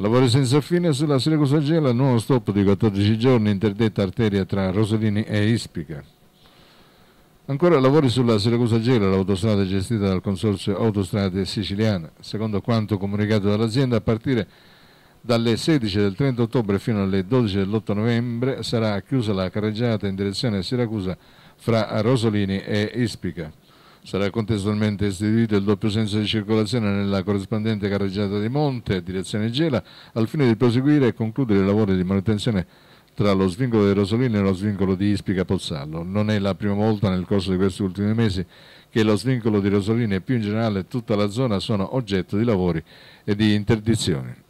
Lavori senza fine sulla Siracusa Gela, nuovo stop di 14 giorni, interdetta arteria tra Rosolini e Ispica. Ancora lavori sulla Siracusa Gela, l'autostrada gestita dal Consorzio Autostrade Siciliana. Secondo quanto comunicato dall'azienda, a partire dalle 16 del 30 ottobre fino alle 12 dell'8 novembre sarà chiusa la carreggiata in direzione Siracusa fra Rosolini e Ispica. Sarà contestualmente istituito il doppio senso di circolazione nella corrispondente carreggiata di Monte, direzione Gela, al fine di proseguire e concludere i lavori di manutenzione tra lo svincolo di Rosolini e lo svincolo di Ispica Pozzallo. Non è la prima volta nel corso di questi ultimi mesi che lo svincolo di Rosolini e più in generale tutta la zona sono oggetto di lavori e di interdizioni.